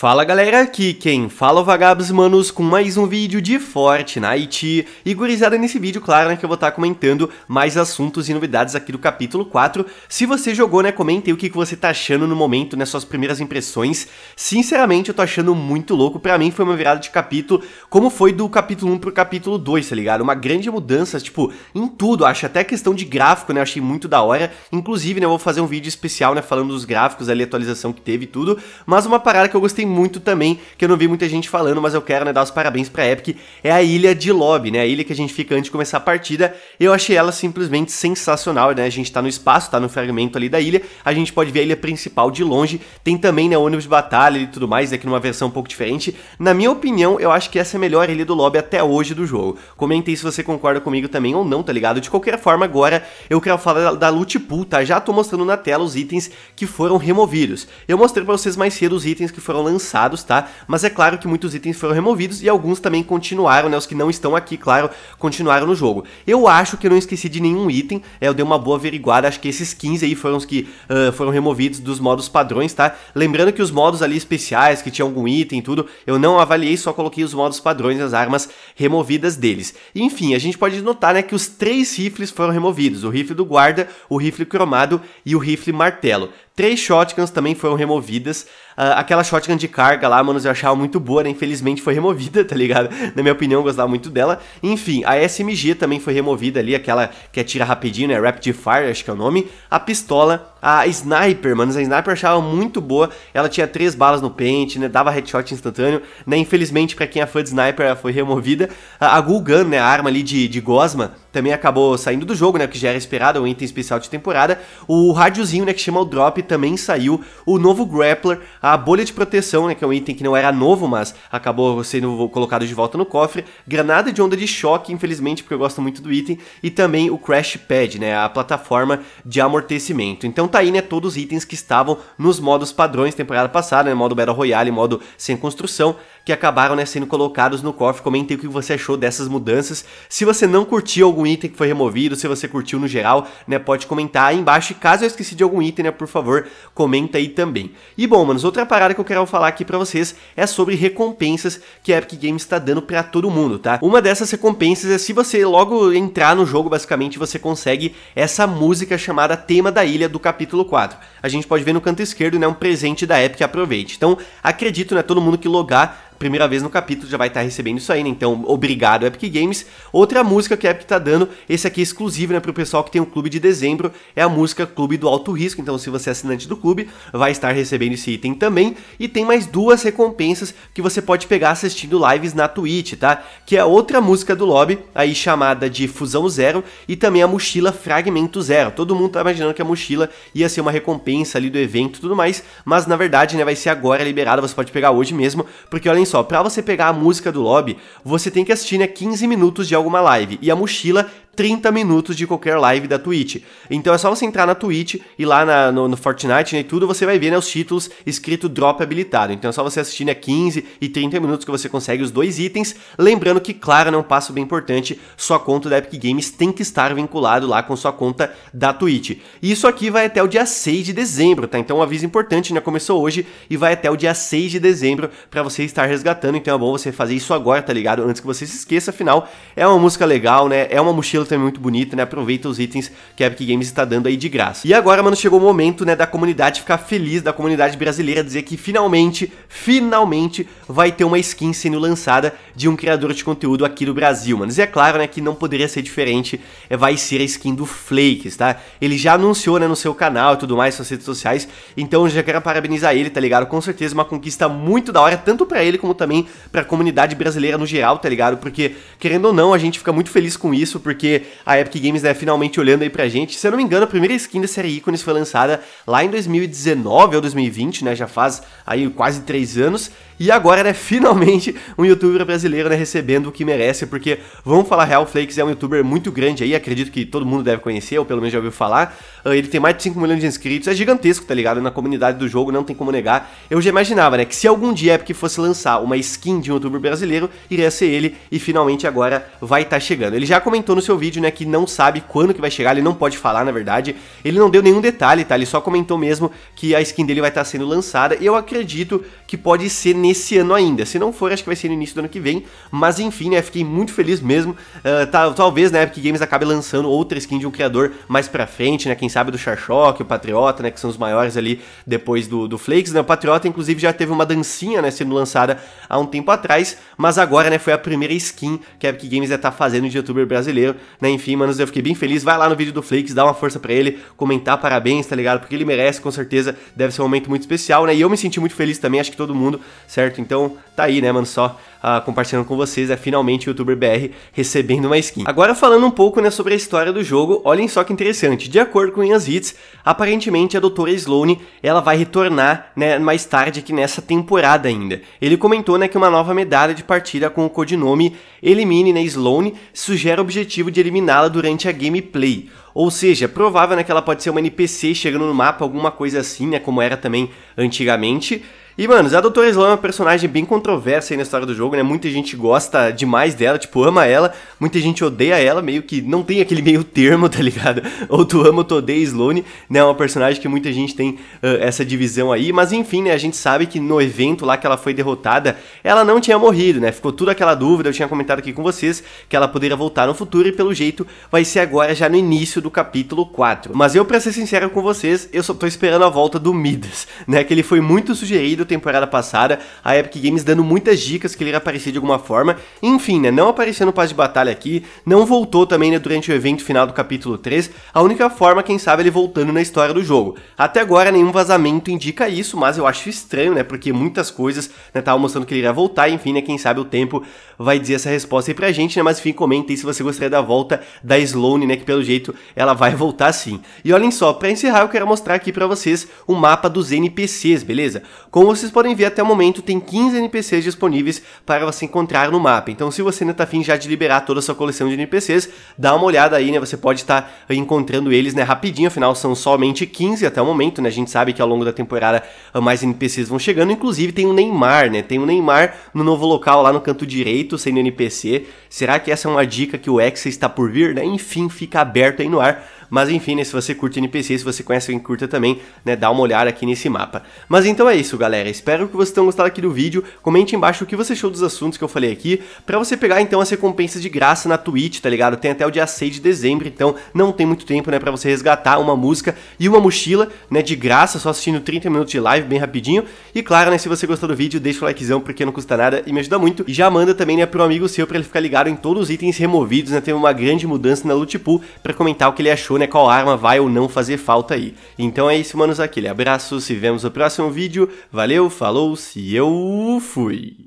Fala galera, aqui quem fala é o Vagabos Manos com mais um vídeo de Fortnite E gurizada nesse vídeo, claro, né, que eu vou estar tá comentando mais assuntos e novidades aqui do capítulo 4 Se você jogou, né, comenta aí o que, que você tá achando no momento, né, suas primeiras impressões Sinceramente, eu tô achando muito louco, pra mim foi uma virada de capítulo Como foi do capítulo 1 pro capítulo 2, tá ligado? Uma grande mudança, tipo, em tudo, acho até questão de gráfico, né, achei muito da hora Inclusive, né, eu vou fazer um vídeo especial, né, falando dos gráficos ali, atualização que teve e tudo Mas uma parada que eu gostei muito também, que eu não vi muita gente falando, mas eu quero né, dar os parabéns pra Epic, é a ilha de lobby, né? A ilha que a gente fica antes de começar a partida. Eu achei ela simplesmente sensacional, né? A gente tá no espaço, tá no fragmento ali da ilha, a gente pode ver a ilha principal de longe, tem também, né, ônibus de batalha e tudo mais, aqui né, numa versão um pouco diferente. Na minha opinião, eu acho que essa é a melhor ilha do lobby até hoje do jogo. Comente se você concorda comigo também ou não, tá ligado? De qualquer forma, agora eu quero falar da, da loot pool, tá? Já tô mostrando na tela os itens que foram removidos. Eu mostrei pra vocês mais cedo os itens que foram lançados lançados, tá? Mas é claro que muitos itens foram removidos e alguns também continuaram, né? Os que não estão aqui, claro, continuaram no jogo. Eu acho que eu não esqueci de nenhum item, é, eu dei uma boa averiguada, acho que esses 15 aí foram os que uh, foram removidos dos modos padrões, tá? Lembrando que os modos ali especiais, que tinha algum item e tudo, eu não avaliei, só coloquei os modos padrões, as armas removidas deles. Enfim, a gente pode notar, né, que os três rifles foram removidos, o rifle do guarda, o rifle cromado e o rifle martelo. Três shotguns também foram removidas. Uh, aquela shotgun de carga lá, mano, eu achava muito boa, né? Infelizmente foi removida, tá ligado? Na minha opinião, eu gostava muito dela. Enfim, a SMG também foi removida ali, aquela que atira rapidinho, né? Rapid Fire, acho que é o nome. A pistola, a sniper, mano, a sniper eu achava muito boa. Ela tinha três balas no pente, né? Dava headshot instantâneo, né? Infelizmente, para quem é fã de sniper, ela foi removida. Ah, a, Gul Gulgun, né? A arma ali de, de gosma também acabou saindo do jogo, né? que já era esperado, é um item especial de temporada. O rádiozinho, né, que chama o Drop, também saiu. O novo Grappler, a bolha de proteção, né, que é um item que não era novo, mas acabou sendo colocado de volta no cofre. Granada de onda de choque, infelizmente, porque eu gosto muito do item. E também o Crash Pad, né, a plataforma de amortecimento. Então tá aí, né, todos os itens que estavam nos modos padrões temporada passada, né, modo Battle Royale, modo sem construção que acabaram né, sendo colocados no cofre. Comente o que você achou dessas mudanças. Se você não curtiu algum item que foi removido, se você curtiu no geral, né, pode comentar aí embaixo. E caso eu esqueci de algum item, né, por favor, comenta aí também. E bom, manos, outra parada que eu quero falar aqui para vocês é sobre recompensas que a Epic Games está dando para todo mundo, tá? Uma dessas recompensas é se você logo entrar no jogo, basicamente, você consegue essa música chamada Tema da Ilha do capítulo 4. A gente pode ver no canto esquerdo, né, um presente da Epic, aproveite. Então, acredito, né, todo mundo que logar primeira vez no capítulo já vai estar tá recebendo isso aí, né? Então, obrigado Epic Games. Outra música que a Epic tá dando, esse aqui é exclusivo, né, pro pessoal que tem o um clube de dezembro, é a música Clube do Alto Risco. Então, se você é assinante do clube, vai estar recebendo esse item também. E tem mais duas recompensas que você pode pegar assistindo lives na Twitch, tá? Que é outra música do lobby, aí chamada de Fusão Zero, e também a mochila Fragmento Zero. Todo mundo tá imaginando que a mochila ia ser uma recompensa ali do evento e tudo mais, mas na verdade, né, vai ser agora liberada, você pode pegar hoje mesmo, porque olha só, para você pegar a música do lobby, você tem que assistir né, 15 minutos de alguma live. E a mochila 30 minutos de qualquer live da Twitch. Então é só você entrar na Twitch e lá na, no, no, Fortnite né, e tudo, você vai ver né, os títulos escrito drop habilitado. Então é só você assistir né, 15 e 30 minutos que você consegue os dois itens. Lembrando que, claro, né, um passo bem importante, sua conta da Epic Games tem que estar vinculado lá com sua conta da Twitch. E isso aqui vai até o dia 6 de dezembro, tá? Então um aviso importante, né? Começou hoje e vai até o dia 6 de dezembro para você estar resgatando. Então é bom você fazer isso agora, tá ligado? Antes que você se esqueça, afinal, é uma música legal, né? É uma mochila também é muito bonito, né? Aproveita os itens que a Epic Games está dando aí de graça. E agora, mano, chegou o momento, né, da comunidade ficar feliz, da comunidade brasileira dizer que finalmente, finalmente vai ter uma skin sendo lançada de um criador de conteúdo aqui do Brasil, mano. E é claro, né, que não poderia ser diferente, é, vai ser a skin do Flakes, tá? Ele já anunciou, né, no seu canal e tudo mais, suas redes sociais, então já quero parabenizar ele, tá ligado? Com certeza uma conquista muito da hora, tanto para ele como também pra comunidade brasileira no geral, tá ligado? Porque, querendo ou não, a gente fica muito feliz com isso, porque porque a Epic Games é finalmente olhando aí pra gente. Se eu não me engano, a primeira skin da série Icones foi lançada lá em 2019 ou 2020, né? Já faz aí quase três anos. E agora, né, finalmente um youtuber brasileiro, né, recebendo o que merece, porque vamos falar real, Flakes é um youtuber muito grande aí, acredito que todo mundo deve conhecer, ou pelo menos já ouviu falar. Uh, ele tem mais de 5 milhões de inscritos, é gigantesco, tá ligado? Na comunidade do jogo, não tem como negar. Eu já imaginava, né, que se algum dia a Epic fosse lançar uma skin de um youtuber brasileiro, iria ser ele, e finalmente agora vai estar tá chegando. Ele já comentou no seu vídeo, né, que não sabe quando que vai chegar, ele não pode falar, na verdade. Ele não deu nenhum detalhe, tá? Ele só comentou mesmo que a skin dele vai estar tá sendo lançada, e eu acredito que pode ser nesse esse ano ainda. Se não for, acho que vai ser no início do ano que vem. Mas enfim, né? Fiquei muito feliz mesmo. Uh, tá, talvez, né, Epic Games acabe lançando outra skin de um criador mais pra frente, né? Quem sabe do Sharkshock, o Patriota, né? Que são os maiores ali depois do, do Flakes, né? O Patriota, inclusive, já teve uma dancinha, né? Sendo lançada há um tempo atrás. Mas agora, né? Foi a primeira skin que a Epic Games já né, tá fazendo de youtuber brasileiro, né? Enfim, manos, eu fiquei bem feliz. Vai lá no vídeo do Flakes, dá uma força pra ele, comentar parabéns, tá ligado? Porque ele merece, com certeza. Deve ser um momento muito especial, né? E eu me senti muito feliz também. Acho que todo mundo, certo? certo? Então tá aí, né, mano? Só uh, compartilhando com vocês, é finalmente o youtuber BR recebendo uma skin. Agora falando um pouco, né, sobre a história do jogo, olhem só que interessante. De acordo com as hits, aparentemente a doutora Sloane, ela vai retornar, né, mais tarde aqui nessa temporada ainda. Ele comentou, né, que uma nova medalha de partida com o codinome Elimine, né, Sloane, sugere o objetivo de eliminá-la durante a gameplay. Ou seja, é provável né, que ela pode ser uma NPC chegando no mapa, alguma coisa assim, né, como era também antigamente. E, mano, a Doutora Slone é uma personagem bem controversa aí na história do jogo, né? Muita gente gosta demais dela, tipo, ama ela, muita gente odeia ela, meio que não tem aquele meio termo, tá ligado? Ou tu ama ou tu odeia Sloane, né? É uma personagem que muita gente tem uh, essa divisão aí, mas enfim, né? A gente sabe que no evento lá que ela foi derrotada, ela não tinha morrido, né? Ficou tudo aquela dúvida, eu tinha comentado aqui com vocês que ela poderia voltar no futuro e pelo jeito vai ser agora já no início do capítulo 4. Mas eu, pra ser sincero com vocês, eu só tô esperando a volta do Midas, né? Que ele foi muito sugerido assistido temporada passada, a Epic Games dando muitas dicas que ele iria aparecer de alguma forma. Enfim, né, não apareceu no passe de batalha aqui, não voltou também né, durante o evento final do capítulo 3, a única forma, quem sabe, ele voltando na história do jogo. Até agora nenhum vazamento indica isso, mas eu acho estranho, né, porque muitas coisas né, estavam mostrando que ele iria voltar, enfim, né, quem sabe o tempo vai dizer essa resposta aí pra gente, né, mas enfim, comenta aí se você gostaria da volta da Sloane, né, que pelo jeito ela vai voltar sim. E olhem só, pra encerrar eu quero mostrar aqui pra vocês o mapa dos NPCs, beleza? Com como vocês podem ver, até o momento tem 15 NPCs disponíveis para você encontrar no mapa. Então se você ainda está afim já de liberar toda a sua coleção de NPCs, dá uma olhada aí, né? Você pode estar tá encontrando eles né, rapidinho, afinal são somente 15 até o momento, né? A gente sabe que ao longo da temporada ah, mais NPCs vão chegando, inclusive tem o Neymar, né? Tem o Neymar no novo local lá no canto direito, sendo NPC. Será que essa é uma dica que o Exa está por vir, né? Enfim, fica aberto aí no ar mas enfim, né, se você curte NPC, se você conhece alguém que curta também, né, dá uma olhada aqui nesse mapa. Mas então é isso, galera. Espero que vocês tenham gostado aqui do vídeo. Comente embaixo o que você achou dos assuntos que eu falei aqui, para você pegar então as recompensas de graça na Twitch, tá ligado? Tem até o dia 6 de dezembro, então não tem muito tempo, né, para você resgatar uma música e uma mochila, né, de graça, só assistindo 30 minutos de live bem rapidinho. E claro, né, se você gostou do vídeo, deixa o likezão porque não custa nada e me ajuda muito. E já manda também, né, pro amigo seu para ele ficar ligado em todos os itens removidos, né? Teve uma grande mudança na Loot Pool para comentar o que ele achou né, né, qual arma vai ou não fazer falta aí. Então é isso, manos, aquele abraço, se vemos no próximo vídeo, valeu, falou, se eu fui!